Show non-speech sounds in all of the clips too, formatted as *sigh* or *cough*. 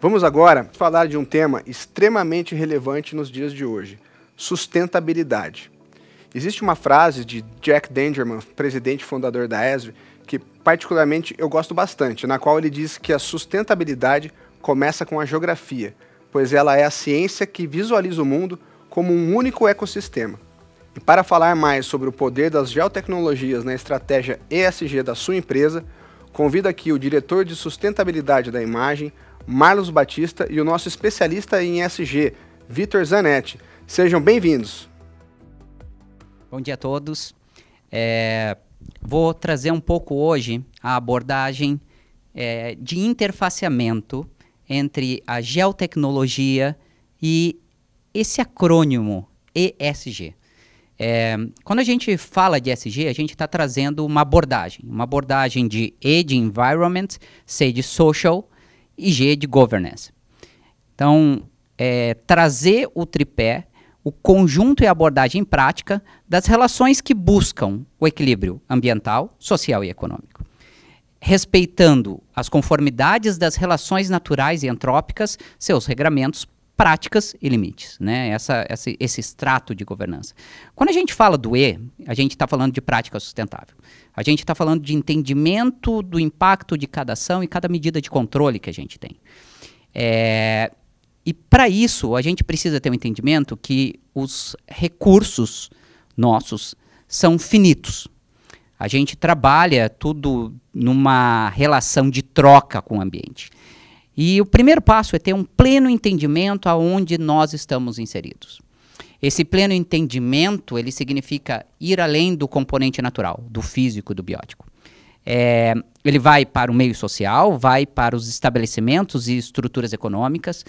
Vamos agora falar de um tema extremamente relevante nos dias de hoje: sustentabilidade. Existe uma frase de Jack Dangerman, presidente e fundador da ESV, que particularmente eu gosto bastante, na qual ele diz que a sustentabilidade começa com a geografia, pois ela é a ciência que visualiza o mundo como um único ecossistema. E para falar mais sobre o poder das geotecnologias na estratégia ESG da sua empresa, convido aqui o diretor de sustentabilidade da Imagem, Marlos Batista e o nosso especialista em SG, Vitor Zanetti. Sejam bem-vindos. Bom dia a todos. É, vou trazer um pouco hoje a abordagem é, de interfaceamento entre a geotecnologia e esse acrônimo ESG. É, quando a gente fala de SG, a gente está trazendo uma abordagem, uma abordagem de E de Environment, C de Social e G de governance. Então, é, trazer o tripé, o conjunto e a abordagem prática das relações que buscam o equilíbrio ambiental, social e econômico. Respeitando as conformidades das relações naturais e antrópicas, seus regramentos, práticas e limites, né? Essa, essa, esse extrato de governança. Quando a gente fala do E, a gente está falando de prática sustentável. A gente está falando de entendimento do impacto de cada ação e cada medida de controle que a gente tem. É, e para isso, a gente precisa ter um entendimento que os recursos nossos são finitos. A gente trabalha tudo numa relação de troca com o ambiente. E o primeiro passo é ter um pleno entendimento aonde nós estamos inseridos. Esse pleno entendimento, ele significa ir além do componente natural, do físico, do biótico. É, ele vai para o meio social, vai para os estabelecimentos e estruturas econômicas,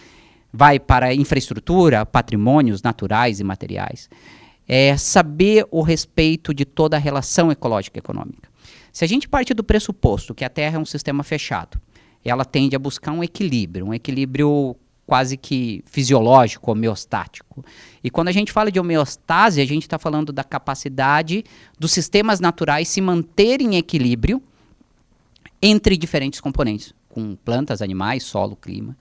vai para infraestrutura, patrimônios naturais e materiais. É saber o respeito de toda a relação ecológica e econômica. Se a gente parte do pressuposto que a Terra é um sistema fechado, ela tende a buscar um equilíbrio, um equilíbrio quase que fisiológico, homeostático. E quando a gente fala de homeostase, a gente está falando da capacidade dos sistemas naturais se manterem em equilíbrio entre diferentes componentes, com plantas, animais, solo, clima.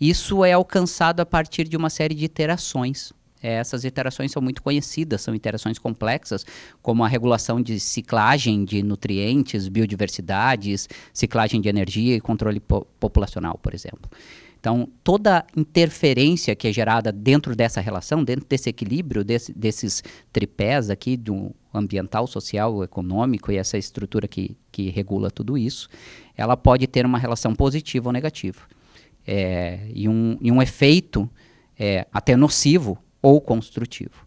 Isso é alcançado a partir de uma série de iterações essas interações são muito conhecidas, são interações complexas, como a regulação de ciclagem de nutrientes, biodiversidades, ciclagem de energia e controle po populacional, por exemplo. Então, toda interferência que é gerada dentro dessa relação, dentro desse equilíbrio, desse, desses tripés aqui, do ambiental, social, econômico e essa estrutura que, que regula tudo isso, ela pode ter uma relação positiva ou negativa. É, e, um, e um efeito é, até nocivo ou construtivo.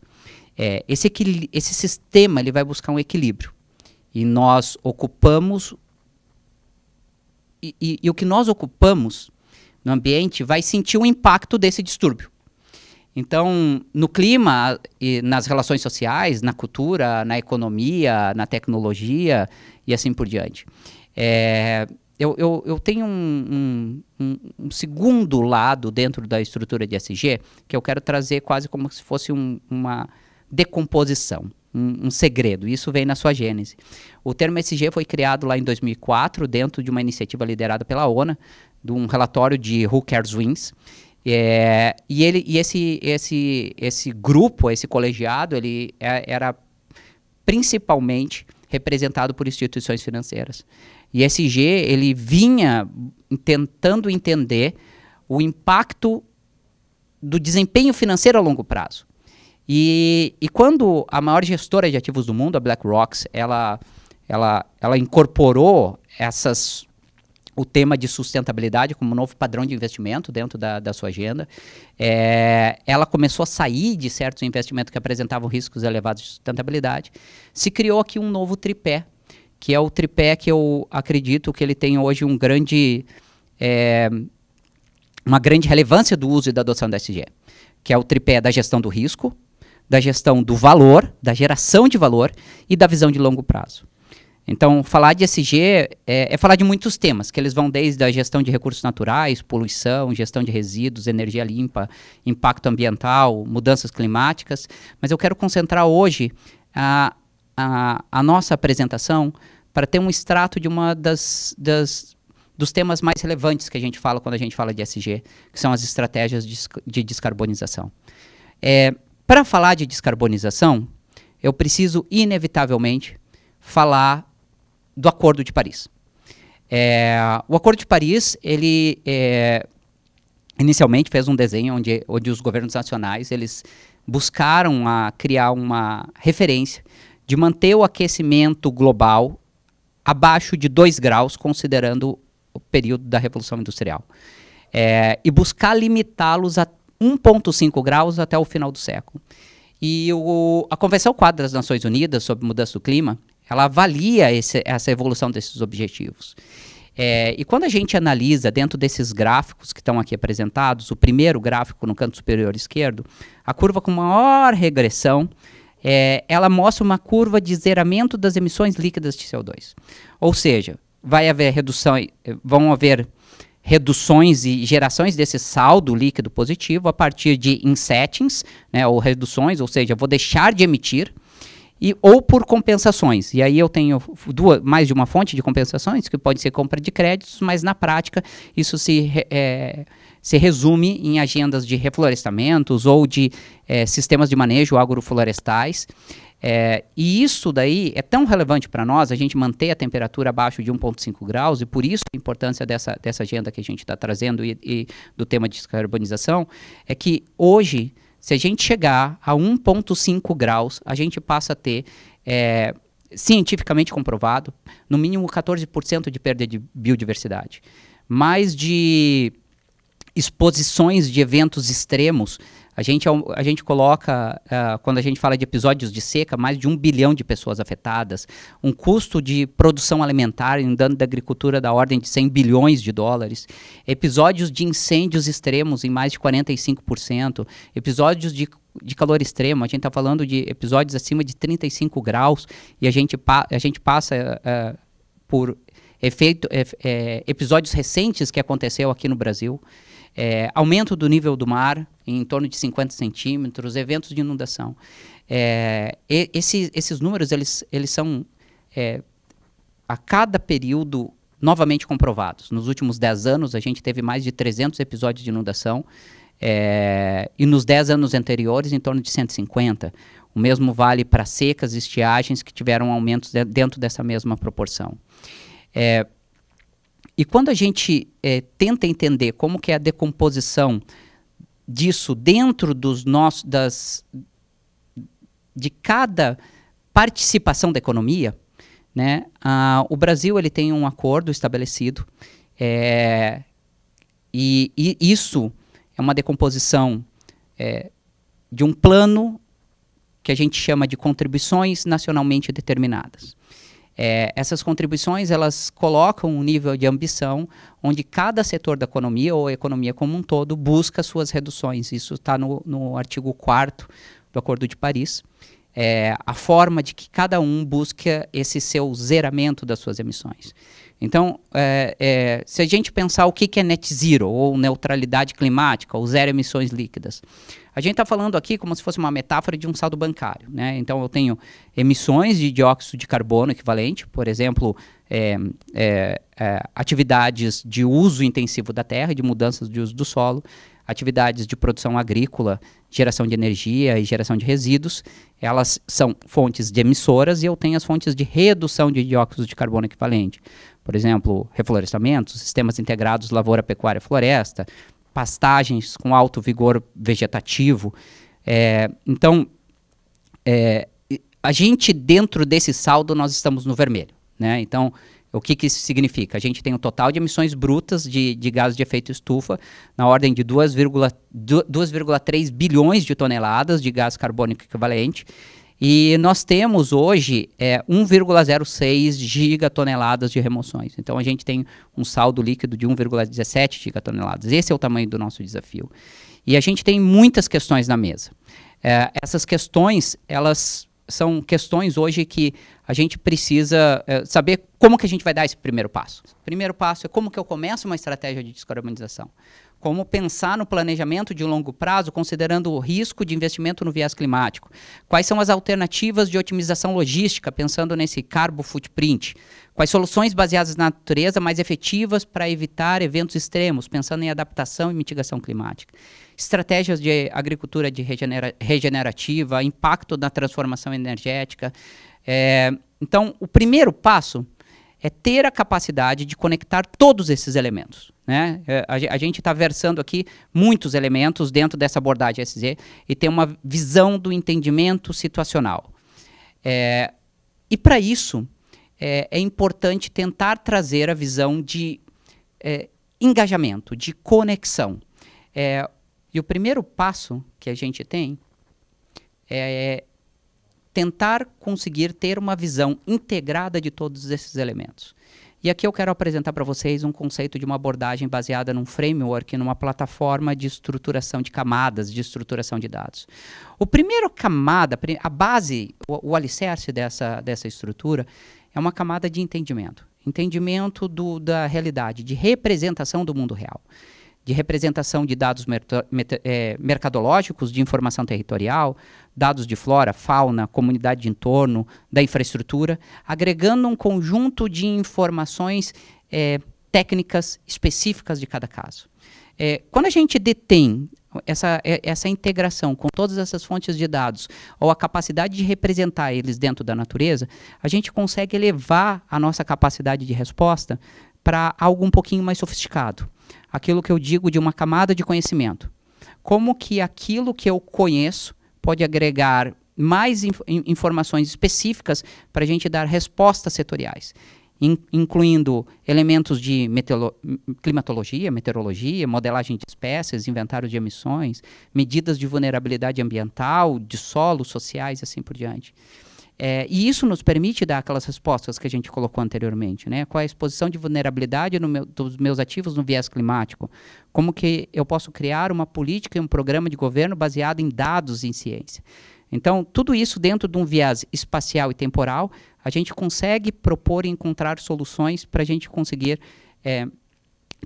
É, esse, esse sistema ele vai buscar um equilíbrio. E nós ocupamos. E, e, e o que nós ocupamos no ambiente vai sentir o impacto desse distúrbio. Então, no clima, nas relações sociais, na cultura, na economia, na tecnologia e assim por diante. É, eu, eu, eu tenho um, um, um, segundo lado dentro da estrutura de SG que eu quero trazer quase como se fosse um, uma decomposição, um, segredo. Isso vem na sua gênese. O termo SG foi criado lá em 2004 dentro de uma iniciativa liderada pela ONU, de um relatório de Who Cares Wins. É, e ele, e esse, esse, esse grupo, esse colegiado, ele é, era principalmente representado por instituições financeiras. E ele vinha tentando entender o impacto do desempenho financeiro a longo prazo. E, e quando a maior gestora de ativos do mundo, a BlackRock, ela, ela, ela incorporou essas o tema de sustentabilidade como um novo padrão de investimento dentro da, da sua agenda. É, ela começou a sair de certos investimentos que apresentavam riscos elevados de sustentabilidade. Se criou aqui um novo tripé que é o tripé que eu acredito que ele tem hoje um grande, é, uma grande relevância do uso e da adoção da SG, que é o tripé da gestão do risco, da gestão do valor, da geração de valor e da visão de longo prazo. Então, falar de SG é, é, falar de muitos temas, que eles vão desde a gestão de recursos naturais, poluição, gestão de resíduos, energia limpa, impacto ambiental, mudanças climáticas, mas eu quero concentrar hoje a a, a nossa apresentação para ter um extrato de uma das, das dos temas mais relevantes que a gente fala quando a gente fala de SG, que são as estratégias de descarbonização. É, Para falar de descarbonização, eu preciso, inevitavelmente, falar do Acordo de Paris. É, o Acordo de Paris, ele é, inicialmente fez um desenho onde, onde os governos nacionais eles buscaram a criar uma referência de manter o aquecimento global abaixo de 2 graus, considerando o período da Revolução Industrial, é, e buscar limitá-los a 1,5 graus até o final do século. E o, a Convenção Quadra das Nações Unidas sobre Mudança do Clima, ela avalia esse, essa evolução desses objetivos. É, e quando a gente analisa dentro desses gráficos que estão aqui apresentados, o primeiro gráfico no canto superior esquerdo, a curva com maior regressão é, ela mostra uma curva de zeramento das emissões líquidas de CO2. Ou seja, vai haver redução, eh, vão haver reduções e gerações desse saldo líquido positivo a partir de insetings, né, ou reduções, ou seja, vou deixar de emitir, e, ou por compensações. E aí eu tenho duas, mais de uma fonte de compensações, que pode ser compra de créditos, mas na prática isso se é, se resume em agendas de reflorestamentos ou de é, sistemas de manejo agroflorestais. É, e isso daí é tão relevante para nós, a gente manter a temperatura abaixo de 1,5 graus, e por isso a importância dessa, dessa agenda que a gente está trazendo e, e, do tema de descarbonização, é que hoje, se a gente chegar a 1,5 graus, a gente passa a ter. É, cientificamente comprovado, no mínimo 14% de perda de biodiversidade. Mais de exposições de eventos extremos. A gente, é a gente coloca, uh, quando a gente fala de episódios de seca, mais de um bilhão de pessoas afetadas, um custo de produção alimentar em dano da agricultura da ordem de 100 bilhões de dólares, episódios de incêndios extremos em mais de 45%, episódios de de calor extremo, a gente está falando de episódios acima de 35 graus e a gente, a gente passa uh, por efeito, é, episódios recentes que aconteceu aqui no Brasil é, aumento do nível do mar em torno de 50 centímetros, eventos de inundação. É, esses números eles, eles são é, a cada período novamente comprovados. Nos últimos 10 anos, a gente teve mais de 300 episódios de inundação, é, e nos 10 anos anteriores, em torno de 150. O mesmo vale para secas e estiagens que tiveram aumentos de, dentro dessa mesma proporção. É, e quando a gente é, tenta entender como que é a decomposição disso dentro dos nossos, das, de cada participação da economia, né, ah, o Brasil ele tem um acordo estabelecido é, e, e, isso é uma decomposição é, de um plano que a gente chama de contribuições nacionalmente determinadas. É, essas contribuições elas colocam um nível de ambição onde cada setor da economia ou a economia como um todo busca suas reduções. Isso está no, no artigo 4 do Acordo de Paris. É, a forma de que cada um busca esse seu zeramento das suas emissões. Então, é, é, se a gente pensar o que, que é net zero, ou neutralidade climática, ou zero emissões líquidas, a gente está falando aqui como se fosse uma metáfora de um saldo bancário. Né? Então, eu tenho emissões de dióxido de carbono equivalente, por exemplo, é, é, é atividades de uso intensivo da terra, de mudanças de uso do solo, atividades de produção agrícola, geração de energia e geração de resíduos, elas são fontes de emissoras e eu tenho as fontes de redução de dióxido de carbono equivalente. Por exemplo, reflorestamento, sistemas integrados lavoura, pecuária, floresta, pastagens com alto vigor vegetativo. É, então, é, a gente dentro desse saldo nós estamos no vermelho, né? Então o que, que isso significa? A gente tem um total de emissões brutas de, de gases de efeito estufa na ordem de 2,3 bilhões de toneladas de gás carbônico equivalente. E nós temos hoje é, 1,06 gigatoneladas de remoções. Então a gente tem um saldo líquido de 1,17 gigatoneladas. Esse é o tamanho do nosso desafio. E a gente tem muitas questões na mesa. É, essas questões, elas são questões hoje que a gente precisa é, saber como que a gente vai dar esse primeiro passo. O primeiro passo é como que eu começo uma estratégia de descarbonização. Como pensar no planejamento de longo prazo, considerando o risco de investimento no viés climático. Quais são as alternativas de otimização logística, pensando nesse carbo footprint. Quais soluções baseadas na natureza mais efetivas para evitar eventos extremos, pensando em adaptação e mitigação climática estratégias de agricultura de regenera regenerativa, impacto da transformação energética, é, então, o primeiro passo é ter a capacidade de conectar todos esses elementos. Né? É, a, a gente está versando aqui muitos elementos dentro dessa abordagem SZ e tem uma visão do entendimento situacional. É, e para isso, é, é, importante tentar trazer a visão de é, engajamento, de conexão. É, e o primeiro passo que a gente tem é tentar conseguir ter uma visão integrada de todos esses elementos. E aqui eu quero apresentar para vocês um conceito de uma abordagem baseada num framework, numa plataforma de estruturação de camadas, de estruturação de dados. O primeiro camada, a base, o, o alicerce dessa, dessa estrutura, é uma camada de entendimento. Entendimento do, da realidade, de representação do mundo real de representação de dados é, mercadológicos, de informação territorial, dados de flora, fauna, comunidade de entorno, da infraestrutura, agregando um conjunto de informações é, técnicas específicas de cada caso. É, quando a gente detém essa, é, essa integração com todas essas fontes de dados ou a capacidade de representar eles dentro da natureza, a gente consegue elevar a nossa capacidade de resposta para algo um pouquinho mais sofisticado aquilo que eu digo de uma camada de conhecimento. Como que aquilo que eu conheço pode agregar mais inf informações específicas para a gente dar respostas setoriais, in incluindo elementos de climatologia, meteorologia, modelagem de espécies, inventário de emissões, medidas de vulnerabilidade ambiental, de solo, sociais e assim por diante. É, e isso nos permite dar aquelas respostas que a gente colocou anteriormente, né? Qual é a exposição de vulnerabilidade meu, dos meus ativos no viés climático? Como que eu posso criar uma política e um programa de governo baseado em dados e em ciência? Então, tudo isso dentro de um viés espacial e temporal, a gente consegue propor e encontrar soluções para a gente conseguir é,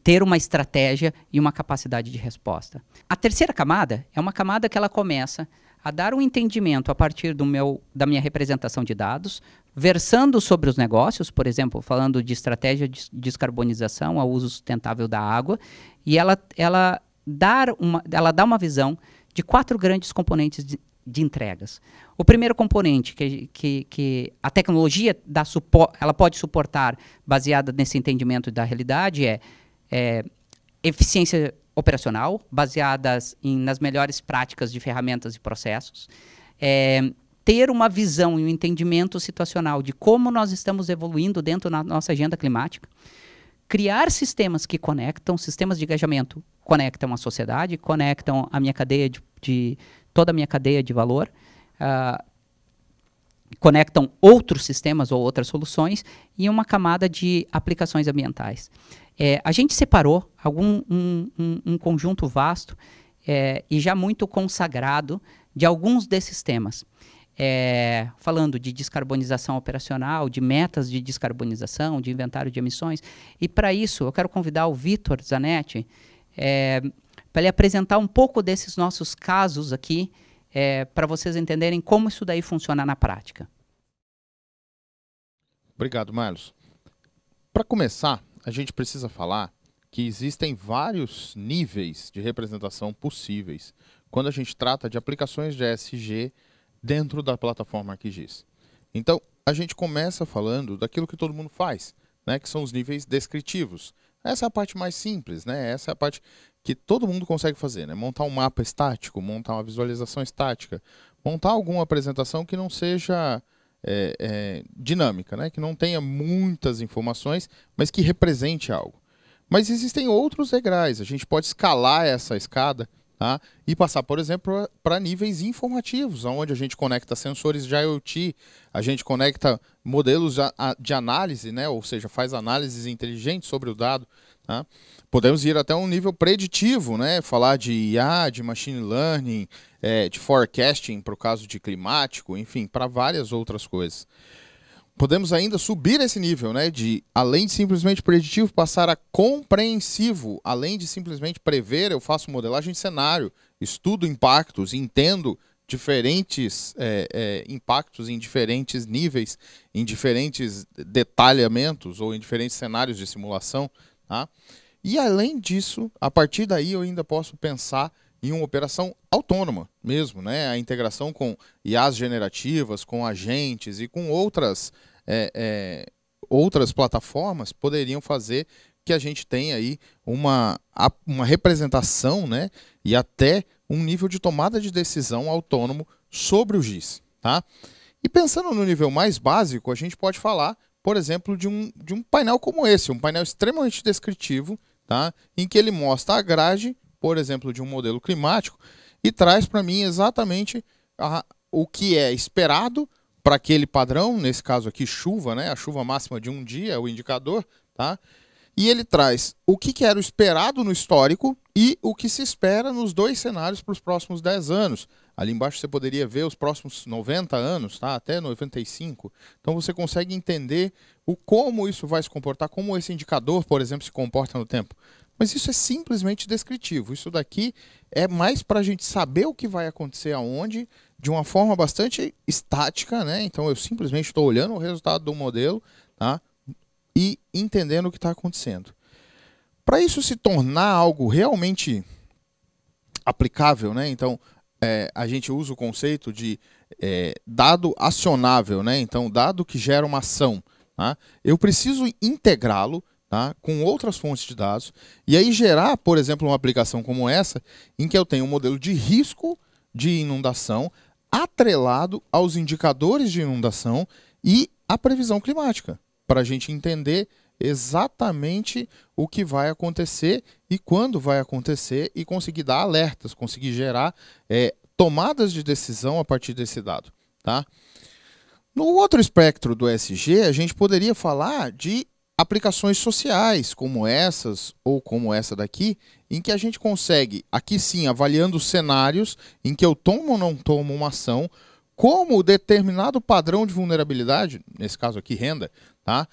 ter uma estratégia e uma capacidade de resposta. A terceira camada é uma camada que ela começa a dar um entendimento a partir do meu, da minha representação de dados, versando sobre os negócios, por exemplo, falando de estratégia de descarbonização ao uso sustentável da água, e ela, ela, dar uma, ela dá uma visão de quatro grandes componentes de, de entregas. O primeiro componente que, que, que a tecnologia dá ela pode suportar, baseada nesse entendimento da realidade, é, é eficiência operacional, baseadas em, nas melhores práticas de ferramentas e processos. É, ter uma visão e um entendimento situacional de como nós estamos evoluindo dentro da nossa agenda climática, criar sistemas que conectam, sistemas de engajamento conectam a sociedade, conectam a minha cadeia de, de toda a minha cadeia de valor, uh, conectam outros sistemas ou outras soluções e uma camada de aplicações ambientais. É, a gente separou algum, um, um, um conjunto vasto é, e já muito consagrado de alguns desses temas. É, falando de descarbonização operacional, de metas de descarbonização, de inventário de emissões. E para isso, eu quero convidar o Vitor Zanetti é, para ele apresentar um pouco desses nossos casos aqui, é, para vocês entenderem como isso daí funciona na prática. Obrigado, Marlos. Para começar, a gente precisa falar que existem vários níveis de representação possíveis quando a gente trata de aplicações de ESG dentro da plataforma ArcGIS. Então, a gente começa falando daquilo que todo mundo faz, né, que são os níveis descritivos. Essa é a parte mais simples, né? Essa é a parte que todo mundo consegue fazer, né? Montar um mapa estático, montar uma visualização estática, montar alguma apresentação que não seja é, é, dinâmica, né? que não tenha muitas informações, mas que represente algo. Mas existem outros degraus, a gente pode escalar essa escada tá? e passar, por exemplo, para níveis informativos, onde a gente conecta sensores de IoT, a gente conecta modelos de análise, né? ou seja, faz análises inteligentes sobre o dado. Tá? podemos ir até um nível preditivo, né? Falar de IA, de machine learning, é, de forecasting para o caso de climático, enfim, para várias outras coisas. Podemos ainda subir esse nível, né? De além de simplesmente preditivo, passar a compreensivo. Além de simplesmente prever, eu faço modelagem de cenário, estudo impactos, entendo diferentes é, é, impactos em diferentes níveis, em diferentes detalhamentos ou em diferentes cenários de simulação, tá? E além disso, a partir daí eu ainda posso pensar em uma operação autônoma mesmo, né? A integração com IAs generativas, com agentes e com outras, é, é, outras plataformas poderiam fazer que a gente tenha aí uma, uma representação né? e até um nível de tomada de decisão autônomo sobre o GIS. Tá? E pensando no nível mais básico, a gente pode falar, por exemplo, de um, de um painel como esse, um painel extremamente descritivo, tá? em que ele mostra a grade, por exemplo, de um modelo climático e traz para mim exatamente a, o que é esperado para aquele padrão, nesse caso aqui chuva, né? a chuva máxima de um dia o indicador, tá? e ele traz o que, que era o esperado no histórico e o que se espera nos dois cenários para os próximos 10 anos. Ali embaixo você poderia ver os próximos 90 anos, tá? até 95. Então você consegue entender o como isso vai se comportar, como esse indicador, por exemplo, se comporta no tempo. Mas isso é simplesmente descritivo. Isso daqui é mais para a gente saber o que vai acontecer aonde, de uma forma bastante estática, né? Então eu simplesmente estou olhando o resultado do modelo tá? e entendendo o que está acontecendo. Para isso se tornar algo realmente aplicável, né? Então, é, a gente usa o conceito de é, dado acionável, né? Então, dado que gera uma ação. Tá? Eu preciso integrá-lo tá? com outras fontes de dados e aí gerar, por exemplo, uma aplicação como essa, em que eu tenho um modelo de risco de inundação atrelado aos indicadores de inundação e à previsão climática, para a gente entender exatamente o que vai acontecer e quando vai acontecer e conseguir dar alertas, conseguir gerar é, tomadas de decisão a partir desse dado. Tá? No outro espectro do SG, a gente poderia falar de aplicações sociais como essas ou como essa daqui, em que a gente consegue, aqui sim, avaliando cenários em que eu tomo ou não tomo uma ação, como determinado padrão de vulnerabilidade, nesse caso aqui renda, tá,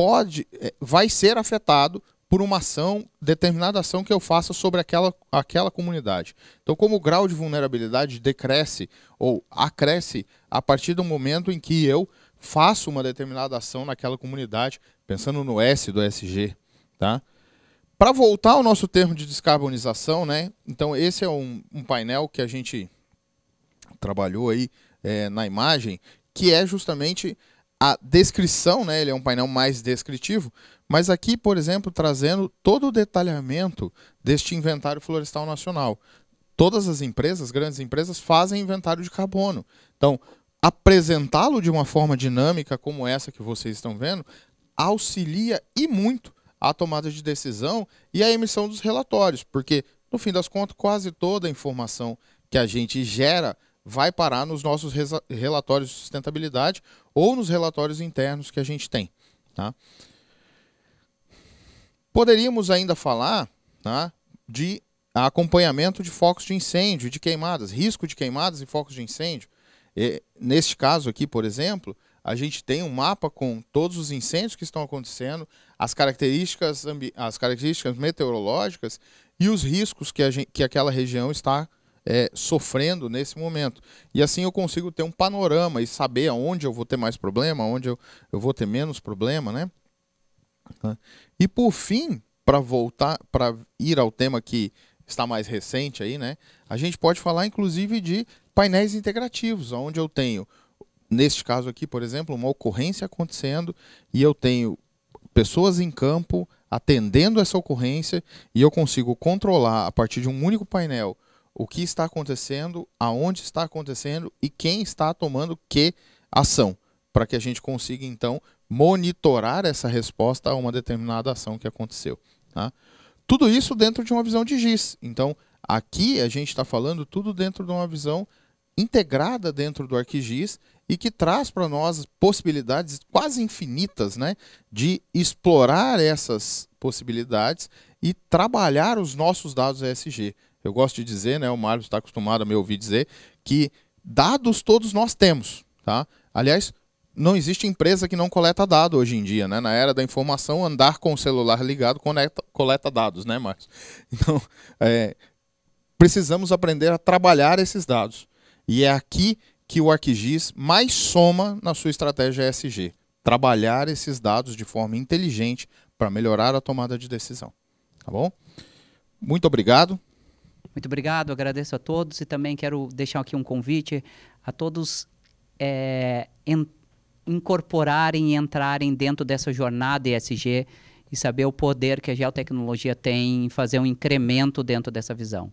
pode, é, vai ser afetado por uma ação, determinada ação que eu faça sobre aquela, aquela comunidade. Então, como o grau de vulnerabilidade decresce ou acresce a partir do momento em que eu faço uma determinada ação naquela comunidade, pensando no S do SG, tá? Para voltar ao nosso termo de descarbonização, né? Então, esse é um, um painel que a gente trabalhou aí é, na imagem, que é justamente a descrição, né? Ele é um painel mais descritivo, mas aqui, por exemplo, trazendo todo o detalhamento deste inventário florestal nacional. Todas as empresas, grandes empresas, fazem inventário de carbono. Então, apresentá-lo de uma forma dinâmica como essa que vocês estão vendo auxilia e muito a tomada de decisão e a emissão dos relatórios, porque no fim das contas, quase toda a informação que a gente gera vai parar nos nossos relatórios de sustentabilidade ou nos relatórios internos que a gente tem. Tá? Poderíamos ainda falar tá, de acompanhamento de focos de incêndio, de queimadas, risco de queimadas e focos de incêndio. E, neste caso aqui, por exemplo, a gente tem um mapa com todos os incêndios que estão acontecendo, as características, as características meteorológicas e os riscos que, gente, que aquela região está acontecendo é, sofrendo nesse momento. E assim eu consigo ter um panorama e saber aonde eu vou ter mais problema, onde eu, eu vou ter menos problema, né? Tá? E por fim, para voltar, para ir ao tema que está mais recente aí, né? A gente pode falar inclusive de painéis integrativos, onde eu tenho, neste caso aqui, por exemplo, uma ocorrência acontecendo e eu tenho pessoas em campo atendendo essa ocorrência e eu consigo controlar a partir de um único painel o que está acontecendo, aonde está acontecendo e quem está tomando que ação, para que a gente consiga então monitorar essa resposta a uma determinada ação que aconteceu. Tá? Tudo isso dentro de uma visão de GIS. Então, aqui a gente está falando tudo dentro de uma visão integrada dentro do ArcGIS e que traz para nós possibilidades quase infinitas né, de explorar essas possibilidades e trabalhar os nossos dados ESG. Eu gosto de dizer, né, o Marcos está acostumado a me ouvir dizer, que dados todos nós temos. Tá? Aliás, não existe empresa que não coleta dado hoje em dia, né? Na era da informação, andar com o celular ligado conecta, coleta dados, né, Marcos? *laughs* Então, é, precisamos aprender a trabalhar esses dados. E é aqui que o ArcGIS mais soma na sua estratégia ESG. Trabalhar esses dados de forma inteligente para melhorar a tomada de decisão. Tá bom? Muito obrigado. Muito obrigado, agradeço a todos e também quero deixar aqui um convite a todos é, en, incorporarem e entrarem dentro dessa jornada ESG e saber o poder que a geotecnologia tem em fazer um incremento dentro dessa visão.